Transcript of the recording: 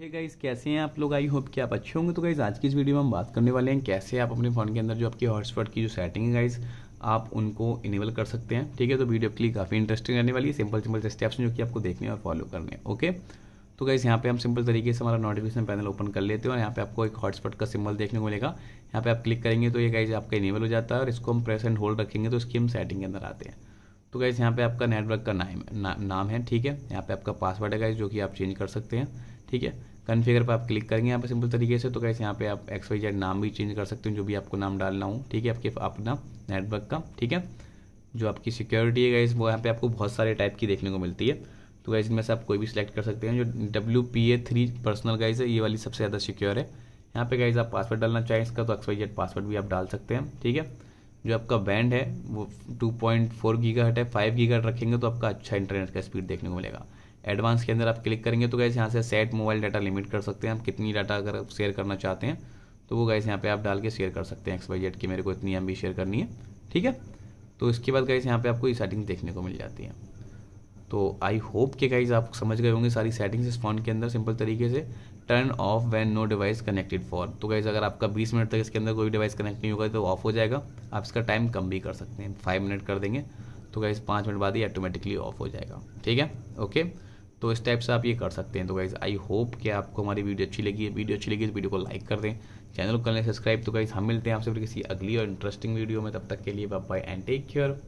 hey guys कैसे हैं आप लोग आई होप कि आप अच्छे होंगे तो गाइज़ आज की इस वीडियो में हम बात करने वाले हैं कैसे आप अपने फ़ोन के अंदर जो आपकी हॉटस्पॉट की जो सेटिंग है गाइज़ आप उनको इनेबल कर सकते हैं ठीक है तो वीडियो आपके लिए काफ़ी इंटरेस्टिंग रहने वाली है सिंपल सिंपल स्टेप्स जो कि आपको देखने और फॉलो करने हैं ओके तो गाइज़ यहाँ पे हम सिंपल तरीके से हमारा नोटिफिकेशन पैनल ओपन कर लेते हैं और यहाँ पे आपको एक हॉटस्पॉट का सिंबल देखने को मिलेगा यहाँ पे आप क्लिक करेंगे तो ये गाइज़ आपका इनेबल हो जाता है और इसको हम प्रेस एंड होल्ड रखेंगे तो इसकी हम सेटिंग के अंदर आते हैं तो गाइज़ यहाँ पे आपका नेटवर्क का नाम नाम है ठीक है यहाँ पे आपका पासवर्ड है गाइज़ जो कि आप चेंज कर सकते हैं ठीक है कन्फिगर पर आप क्लिक करेंगे यहाँ पर सिंपल तरीके से तो कैसे यहाँ पे आप एक्स वाई जेड नाम भी चेंज कर सकते हो जो भी आपको नाम डालना हो ठीक है आपके अपना नेटवर्क का ठीक है जो आपकी सिक्योरिटी है गाइस वो यहाँ पे आपको बहुत सारे टाइप की देखने को मिलती है तो गाइस इनमें से आप कोई भी सिलेक्ट कर सकते हैं जो W P A three personal guys है ये वाली सबसे ज़्यादा सिक्योर है यहाँ पे गाइज आप पासवर्ड डालना चाहें इसका तो एक्स वाई जेड पासवर्ड भी आप डाल सकते हैं ठीक है जो आपका बैंड है वो टू पॉइंट फोर गीगा हट है फाइव गीगा रखेंगे तो आपका अच्छा इंटरनेट का स्पीड देखने को मिलेगा एडवांस के अंदर आप क्लिक करेंगे तो गैस यहाँ से सेट मोबाइल डाटा लिमिट कर सकते हैं आप कितनी डाटा अगर शेयर करना चाहते हैं तो वो गैस यहाँ पे आप डाल के शेयर कर सकते हैं एक्स वाई जेड की मेरे को इतनी एम शेयर करनी है ठीक है तो इसके बाद गैस यहाँ पे आपको ये सेटिंग देखने को मिल जाती है तो आई होप कि गाइज आप समझ गए होंगे सारी सेटिंग्स इस फोन के अंदर सिंपल तरीके से turn off when no device connected for तो गाइज अगर आपका 20 मिनट तक इसके अंदर कोई डिवाइस कनेक्ट नहीं होगा तो ऑफ हो जाएगा आप इसका टाइम कम भी कर सकते हैं फाइव मिनट कर देंगे तो गाइज पाँच मिनट बाद ही ऑटोमेटिकली ऑफ हो जाएगा ठीक है ओके तो इस टाइप से आप ये कर सकते हैं तो गाइज़ आई होप कि आपको हमारी वीडियो अच्छी लगी है वीडियो अच्छी लगी तो वीडियो को लाइक कर दें चैनल को कर लें सब्सक्राइब तो गाइज़ हम मिलते हैं आपसे फिर किसी अगली और इंटरेस्टिंग वीडियो में तब तक के लिए बाय एंड टेक केयर